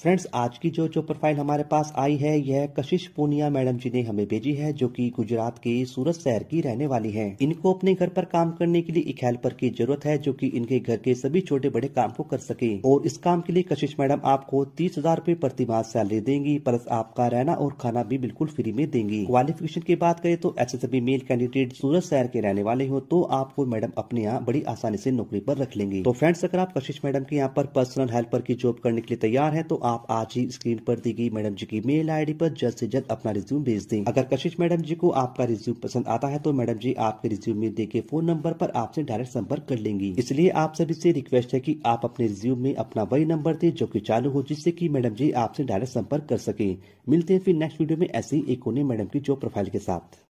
friends आज की जो जो प्रोफाइल हमारे पास आई है यह कशिश पूनिया मैडम जी ने हमें भेजी है जो कि गुजरात के सूरत शहर की रहने वाली हैं इनको अपने घर पर काम करने के लिए एक हेल्पर की जरूरत है जो कि इनके घर के सभी छोटे बड़े काम को कर सके और इस काम के लिए कशिश मैडम आपको तीस हजार रूपए प्रति माह सैलरी देंगी प्लस आपका रहना और खाना भी बिल्कुल फ्री में देंगी क्वालिफिकेशन की बात करें तो ऐसे सभी मेल कैंडिडेट सूरत शहर के रहने वाले हो तो आपको मैडम अपने यहाँ बड़ी आसानी ऐसी नौकरी आरोप रख लेंगी तो फ्रेंड्स अगर आप कशिश मैडम के यहाँ पर पर्सनल हेल्पर की जॉब करने के लिए तैयार है तो आप आज ही स्क्रीन पर दी गई मैडम जी की मेल आईडी पर जल्द से जल्द अपना रिज्यूम भेज दें अगर कशिश मैडम जी को आपका रिज्यूम पसंद आता है तो मैडम जी आपके रिज्यूम में देखे फोन नंबर पर आपसे डायरेक्ट संपर्क कर लेंगी इसलिए आप सभी से रिक्वेस्ट है की आप अपने रिज्यूम में अपना वही नंबर दे जो की चालू हो जिससे की मैडम जी आपसे डायरेक्ट संपर्क कर सके मिलते हैं फिर नेक्स्ट वीडियो में ही एक होने मैडम की जॉब प्रोफाइल के साथ